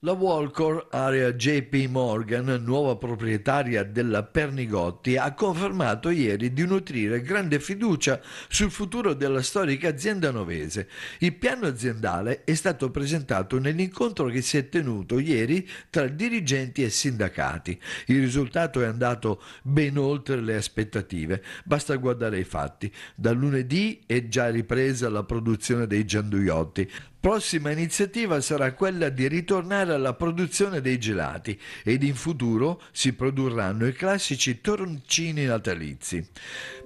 La Walcor Area JP Morgan, nuova proprietaria della Pernigotti, ha confermato ieri di nutrire grande fiducia sul futuro della storica azienda novese. Il piano aziendale è stato presentato nell'incontro che si è tenuto ieri tra dirigenti e sindacati. Il risultato è andato ben oltre le aspettative, basta guardare i fatti. Da lunedì è già ripresa la produzione dei gianduiotti. Prossima iniziativa sarà quella di ritornare alla produzione dei gelati ed in futuro si produrranno i classici torroncini natalizi.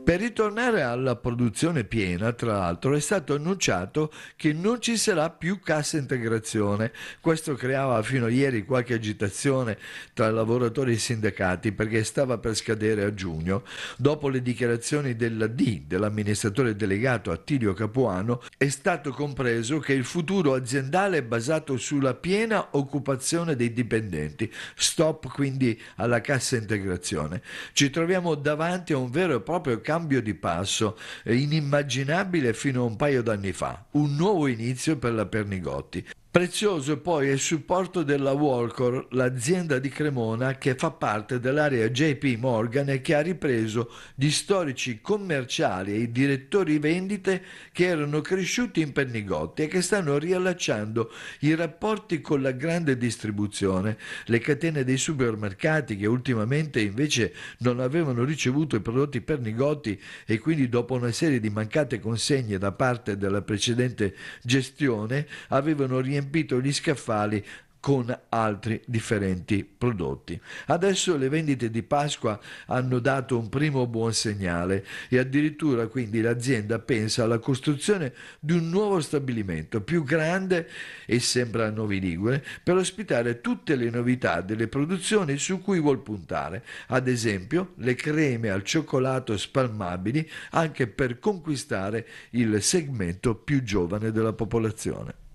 Per ritornare alla produzione piena, tra l'altro, è stato annunciato che non ci sarà più cassa integrazione. Questo creava fino a ieri qualche agitazione tra lavoratori e sindacati perché stava per scadere a giugno. Dopo le dichiarazioni della D, dell'amministratore delegato Attilio Capuano, è stato compreso che il futuro futuro aziendale basato sulla piena occupazione dei dipendenti. Stop quindi alla cassa integrazione. Ci troviamo davanti a un vero e proprio cambio di passo, eh, inimmaginabile fino a un paio d'anni fa, un nuovo inizio per la Pernigotti. Prezioso poi è il supporto della Walcor, l'azienda di Cremona che fa parte dell'area JP Morgan e che ha ripreso gli storici commerciali e i direttori vendite che erano cresciuti in Pennigotti e che stanno riallacciando i rapporti con la grande distribuzione, le catene dei supermercati che ultimamente invece non avevano ricevuto i prodotti Pernigotti e quindi dopo una serie di mancate consegne da parte della precedente gestione avevano riempito riempito gli scaffali con altri differenti prodotti. Adesso le vendite di Pasqua hanno dato un primo buon segnale e addirittura quindi l'azienda pensa alla costruzione di un nuovo stabilimento più grande e sembra a Novi Ligure per ospitare tutte le novità delle produzioni su cui vuol puntare, ad esempio le creme al cioccolato spalmabili anche per conquistare il segmento più giovane della popolazione.